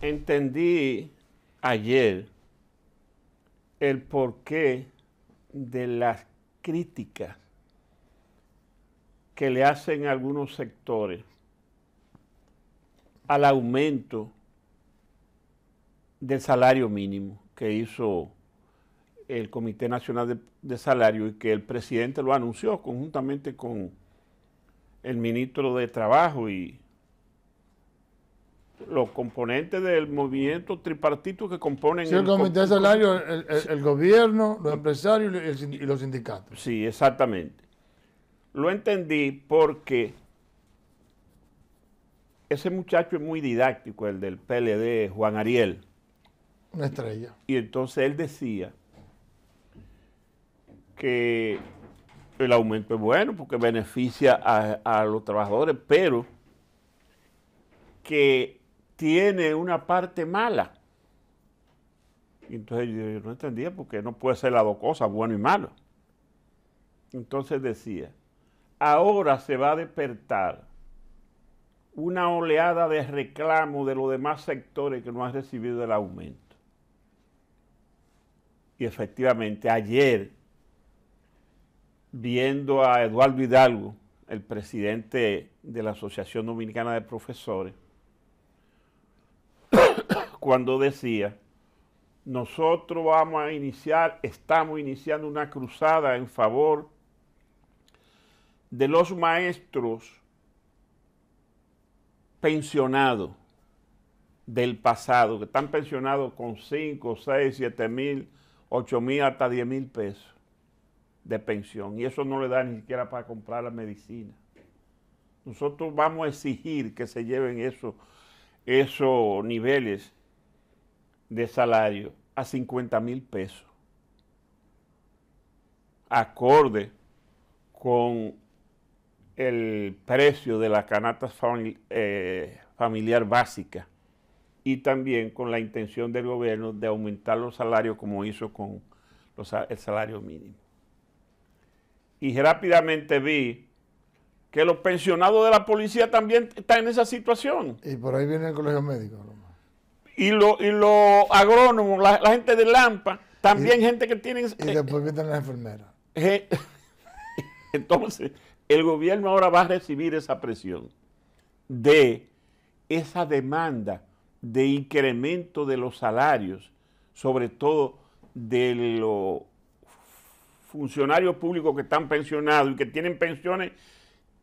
entendí ayer el porqué de las críticas que le hacen algunos sectores al aumento del salario mínimo que hizo el Comité Nacional de, Salario y que el presidente lo anunció conjuntamente con el ministro de Trabajo y los componentes del movimiento tripartito que componen... el, comité de salario, el, gobierno, los empresarios y, los sindicatos. Sí, exactamente. Lo entendí porque ese muchacho es muy didáctico, el del PLD, Juan Ariel. Una estrella. Y entonces él decía que el aumento es bueno porque beneficia a los trabajadores, pero que tiene una parte mala. Y entonces yo no entendía porque no puede ser las dos cosas, bueno y malo. Entonces decía, ahora se va a despertar una oleada de reclamo de los demás sectores que no han recibido el aumento. Y efectivamente, ayer, viendo a Eduardo Hidalgo, el presidente de la Asociación Dominicana de Profesores, cuando decía, nosotros vamos a iniciar, estamos iniciando una cruzada en favor de los maestros pensionados del pasado, que están pensionados con 5, 6, 7 mil, 8 mil, hasta 10 mil pesos de pensión. Y eso no le da ni siquiera para comprar la medicina. Nosotros vamos a exigir que se lleven eso, esos niveles de salario a 50 mil pesos, acorde con el precio de la canasta eh, familiar básica y también con la intención del gobierno de aumentar los salarios como hizo con el salario mínimo. Y rápidamente vi que los pensionados de la policía también están en esa situación. Y por ahí viene el colegio médico y los lo agrónomos, la, gente de Lampa, también gente que tiene... Y eh, después vienen las enfermeras. Eh, entonces, el gobierno ahora va a recibir esa presión de esa demanda de incremento de los salarios, sobre todo de los funcionarios públicos que están pensionados y que tienen pensiones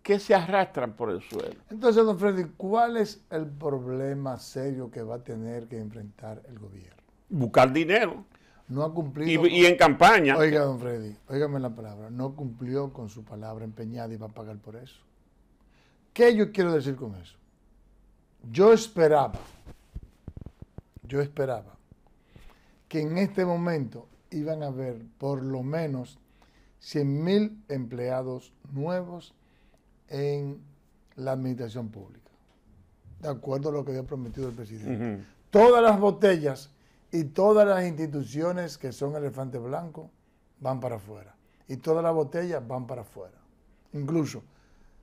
que se arrastran por el suelo. Entonces, don Freddy, ¿cuál es el problema serio que va a tener que enfrentar el gobierno? Buscar dinero. No ha cumplido. Y, en campaña. Oiga, don Freddy, óigame la palabra. No cumplió con su palabra empeñada y va a pagar por eso. ¿Qué yo quiero decir con eso? Yo esperaba, yo esperaba que en este momento iban a haber por lo menos 100 mil empleados nuevos en la administración pública, de acuerdo a lo que había prometido el presidente. Todas las botellas y todas las instituciones que son elefantes blanco van para afuera. Y todas las botellas van para afuera. Incluso,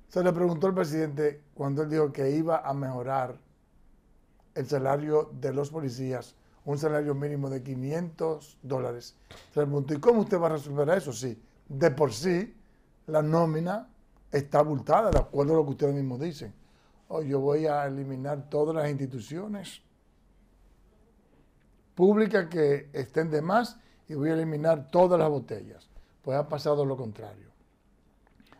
se le preguntó al presidente cuando él dijo que iba a mejorar el salario de los policías, un salario mínimo de 500 dólares. Se le preguntó, ¿y cómo usted va a resolver eso? Sí, de por sí, la nómina está abultada, de acuerdo a lo que ustedes mismos dicen. O oh, yo voy a eliminar todas las instituciones públicas que estén de más y voy a eliminar todas las botellas. Pues ha pasado lo contrario.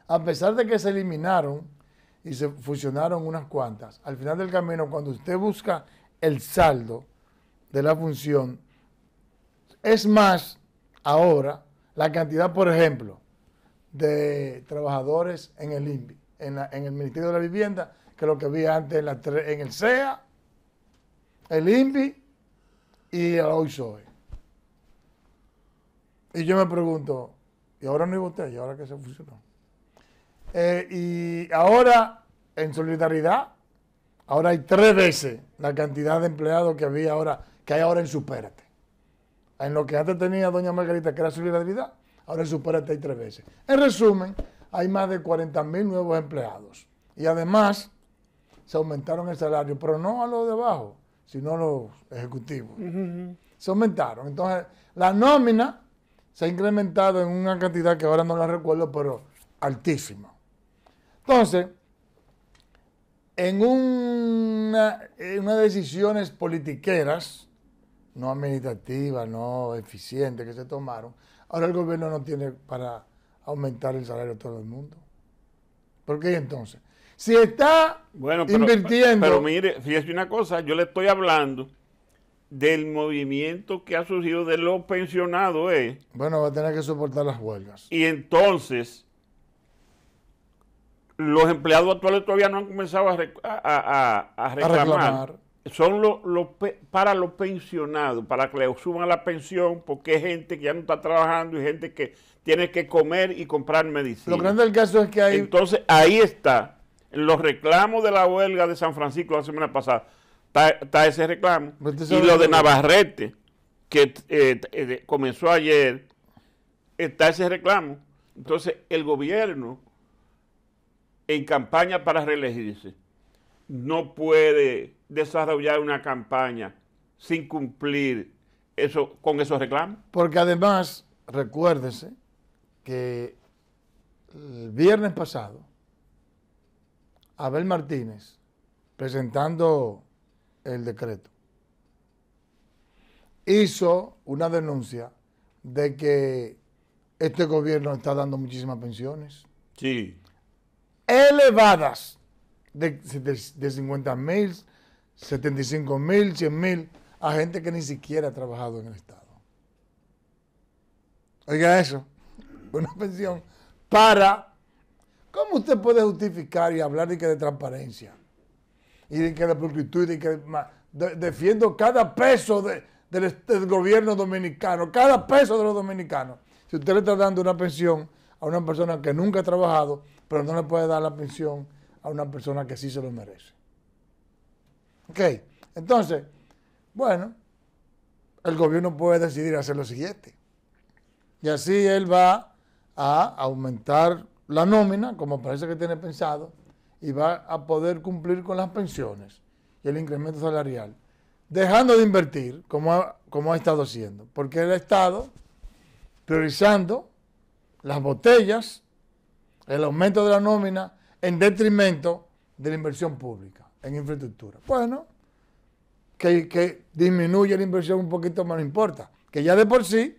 A pesar de que se eliminaron y se fusionaron unas cuantas, al final del camino, cuando usted busca el saldo de la función, es más ahora la cantidad, por ejemplo, de trabajadores en el INVI, en, el Ministerio de la Vivienda, que lo que había antes en, el SEA, el INVI y el OISOE. Y yo me pregunto, ¿y ahora no hay usted? ¿Y ahora que se fusionó? Eh, y ahora, en solidaridad, ahora hay tres veces la cantidad de empleados que había ahora, que hay ahora en Superate, En lo que antes tenía doña Margarita, que era solidaridad, ahora supera 33 veces. En resumen, hay más de 40.000 nuevos empleados. Y además, se aumentaron el salario, pero no a los de abajo, sino a los ejecutivos. Se aumentaron. Entonces, la nómina se ha incrementado en una cantidad que ahora no la recuerdo, pero altísima. Entonces, en, una, en unas decisiones politiqueras, no administrativas, no eficientes, que se tomaron, Ahora el gobierno no tiene para aumentar el salario de todo el mundo. ¿Por qué entonces? Si está bueno, invirtiendo. Pero mire, fíjese una cosa, yo le estoy hablando del movimiento que ha surgido de los pensionados. Eh. Bueno, va a tener que soportar las huelgas. Y entonces, los empleados actuales todavía no han comenzado a, a, reclamar son para los pensionados, para que le suman la pensión, porque es gente que ya no está trabajando y gente que tiene que comer y comprar medicina. Lo grande del caso es que hay... Entonces, ahí está, los reclamos de la huelga de San Francisco la semana pasada, está, ese reclamo. Pues y lo de Navarrete, que eh, eh, comenzó ayer, está ese reclamo. Entonces, el gobierno, en campaña para reelegirse, no puede desarrollar una campaña sin cumplir eso, con esos reclamos. Porque además, recuérdese que el viernes pasado, Abel Martínez, presentando el decreto, hizo una denuncia de que este gobierno está dando muchísimas pensiones. Sí. Elevadas de, de, 50 mil, 75 mil, 100 mil a gente que ni siquiera ha trabajado en el Estado. Oiga eso, una pensión para... ¿Cómo usted puede justificar y hablar de que de transparencia? Y de que de pulcritud, y que defiendo cada peso del, gobierno dominicano, cada peso de los dominicanos. Si usted le está dando una pensión a una persona que nunca ha trabajado, pero no le puede dar la pensión a una persona que sí se lo merece. Ok, entonces, bueno, el gobierno puede decidir hacer lo siguiente. Y así él va a aumentar la nómina, como parece que tiene pensado, y va a poder cumplir con las pensiones y el incremento salarial, dejando de invertir como ha, como ha estado haciendo, porque el Estado, priorizando las botellas, el aumento de la nómina en detrimento de la inversión pública en infraestructura. Bueno, que, que la inversión un poquito más no importa, que ya de por sí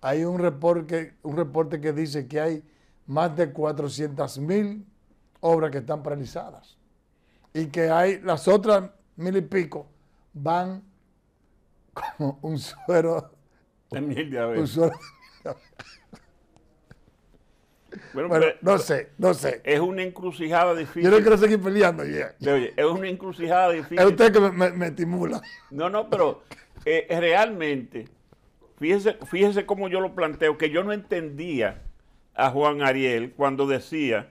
hay un reporte, un reporte que dice que hay más de 400 mil obras que están paralizadas y que hay las otras mil y pico van como un suero. Un no sé, no sé. Es una encrucijada difícil. Yo no quiero seguir peleando es una encrucijada difícil. Es usted que me, estimula. No, no, pero eh, realmente, fíjese, fíjese cómo yo lo planteo, que yo no entendía a Juan Ariel cuando decía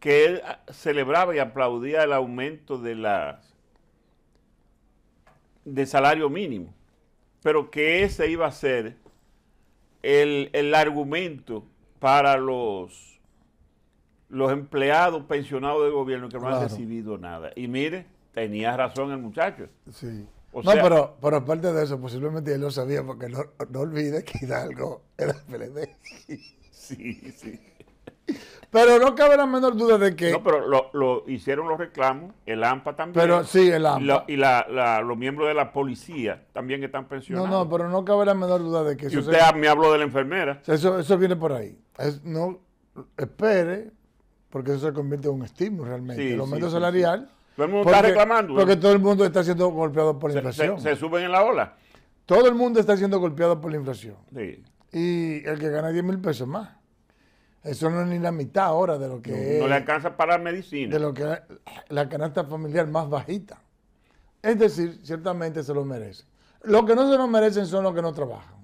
que él ah, celebraba y aplaudía el aumento de la de salario mínimo, pero que ese iba a ser el, el argumento para los, los empleados pensionados del gobierno que no han recibido nada. Y mire, tenía razón el muchacho. Sí. no, pero, pero, aparte de eso, posiblemente él lo sabía, porque no, no olvide que Hidalgo era PLD. sí, sí. Pero no cabe la menor duda de que. No, pero lo, hicieron los reclamos, el AMPA también. Pero sí, el AMPA. y la, la, los miembros de la policía también están pensionados. No, no, pero no cabe la menor duda de que. Y usted me habló de la enfermera. Eso, eso viene por ahí no espere, porque eso se convierte en un estímulo realmente. el aumento salarial. todo el porque, reclamando. Porque todo el mundo está siendo golpeado por la inflación. Se, suben en la ola. Todo el mundo está siendo golpeado por la inflación. Y el que gana 10 mil pesos más. Eso no es ni la mitad ahora de lo que no, le alcanza para medicina. De lo que la, canasta familiar más bajita. Es decir, ciertamente se lo merecen. lo que no se lo merecen son los que no trabajan.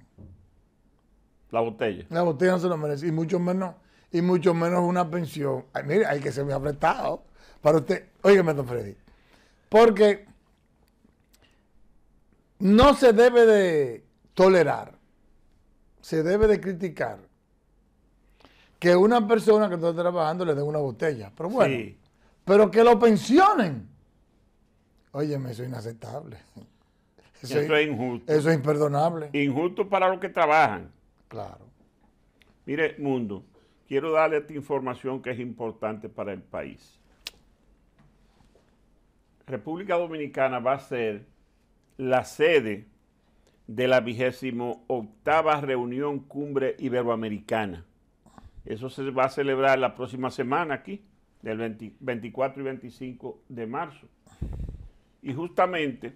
La botella. La botella no se lo merece, y mucho menos, y mucho menos una pensión. mire, hay que ser muy apretado para usted. don Freddy. Porque no se debe de tolerar, se debe de criticar que una persona que está trabajando le den una botella. Pero bueno, pero que lo pensionen. Óyeme, eso es inaceptable. Eso, es injusto. Eso es imperdonable. Injusto para los que trabajan. Claro. Mire, Mundo, quiero darle esta información que es importante para el país. República Dominicana va a ser la sede de la vigésimo octava reunión cumbre iberoamericana. Eso se va a celebrar la próxima semana aquí, del 24 y 25 de marzo. Y justamente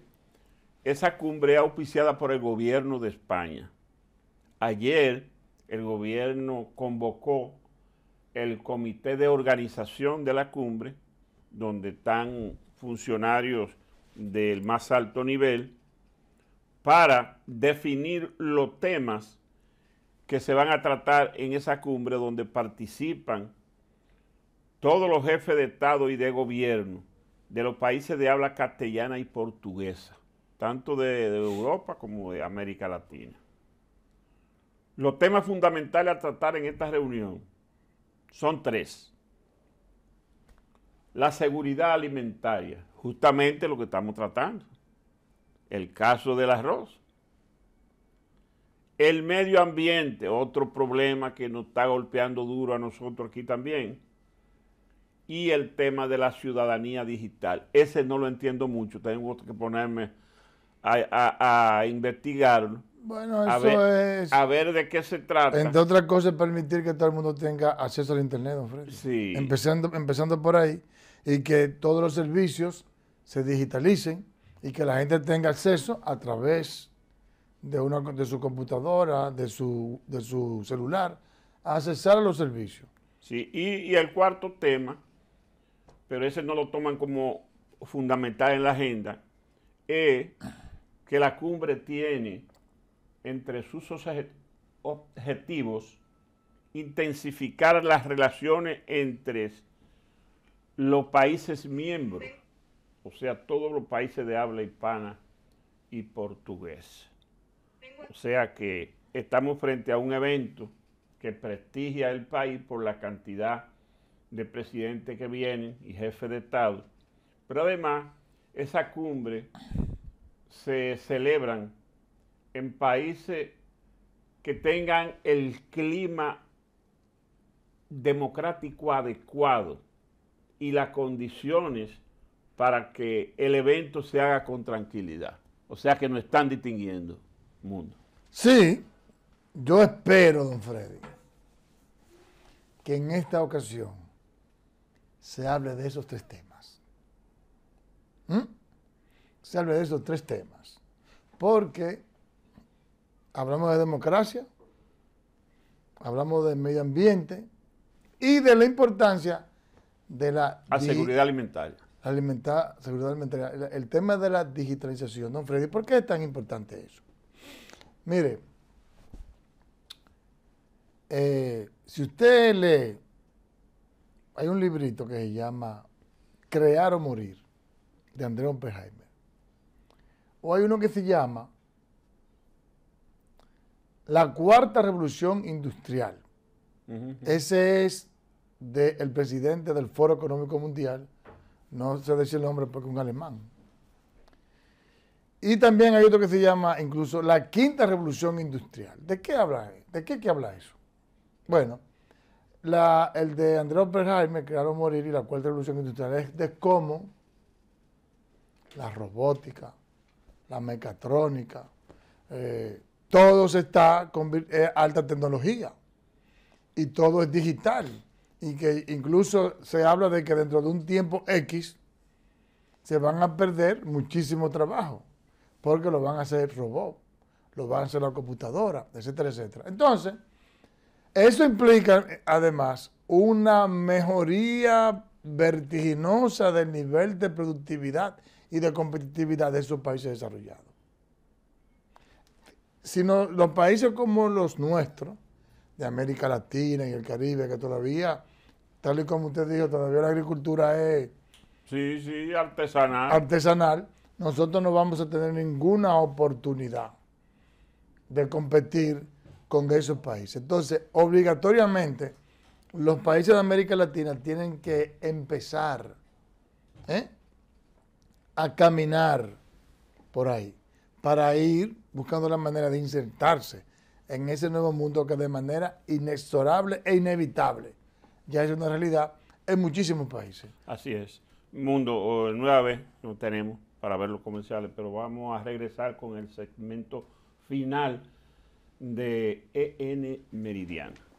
esa cumbre es auspiciada por el gobierno de España. Ayer el gobierno convocó el comité de organización de la cumbre, donde están funcionarios del más alto nivel, para definir los temas que se van a tratar en esa cumbre donde participan todos los jefes de Estado y de gobierno de los países de habla castellana y portuguesa, tanto de, Europa como de América Latina. Los temas fundamentales a tratar en esta reunión son tres. La seguridad alimentaria, justamente lo que estamos tratando. El caso del arroz. El medio ambiente, otro problema que nos está golpeando duro a nosotros aquí también. Y el tema de la ciudadanía digital. Ese no lo entiendo mucho, tengo que ponerme a, investigarlo bueno, eso es. A ver de qué se trata. Entre otras cosas, permitir que todo el mundo tenga acceso al Internet, don Sí. Empezando, empezando por ahí, y que todos los servicios se digitalicen y que la gente tenga acceso a través de, una, de su computadora, de su, de su celular, a accesar a los servicios. Sí, y, y el cuarto tema, pero ese no lo toman como fundamental en la agenda, es que la cumbre tiene entre sus objetivos intensificar las relaciones entre los países miembros, o sea, todos los países de habla hispana y portugués. O sea que estamos frente a un evento que prestigia el país por la cantidad de presidentes que vienen y jefes de Estado. Pero además, esa cumbre se celebran en países que tengan el clima democrático adecuado y las condiciones para que el evento se haga con tranquilidad. O sea que no están distinguiendo, mundo. Sí, yo espero, don Freddy, que en esta ocasión se hable de esos tres temas. ¿Mm? Se hable de esos tres temas. Porque hablamos de democracia, hablamos del medio ambiente y de la importancia de la... A seguridad alimentaria. Alimentar, seguridad alimentaria. El, tema de la digitalización, don Freddy, ¿por qué es tan importante eso? Mire, eh, si usted lee, hay un librito que se llama Crear o Morir, de Andrés Oppenheimer. O hay uno que se llama la cuarta revolución industrial. Ese es del presidente del Foro Económico Mundial, no sé decir el nombre porque es un alemán. Y también hay otro que se llama incluso la quinta revolución industrial. ¿De qué habla, de qué, habla eso? Bueno, el de André Oppenheimer, Crearon Morir, y la cuarta revolución industrial es de cómo la robótica, la mecatrónica, eh, todo se está con eh, alta tecnología y todo es digital. Y que incluso se habla de que dentro de un tiempo X se van a perder muchísimo trabajo, porque lo van a hacer robots, lo van a hacer la computadora, etcétera, etcétera. Entonces, eso implica además una mejoría vertiginosa del nivel de productividad y de competitividad de esos países desarrollados sino los países como los nuestros, de América Latina y el Caribe, que todavía, tal y como usted dijo, todavía la agricultura es... Sí, sí, artesanal. Artesanal. Nosotros no vamos a tener ninguna oportunidad de competir con esos países. Entonces, obligatoriamente, los países de América Latina tienen que empezar ¿eh? a caminar por ahí para ir buscando la manera de insertarse en ese nuevo mundo que de manera inexorable e inevitable ya es una realidad en muchísimos países. Así es. Mundo, nueve no tenemos para ver los comerciales, pero vamos a regresar con el segmento final de EN Meridiana.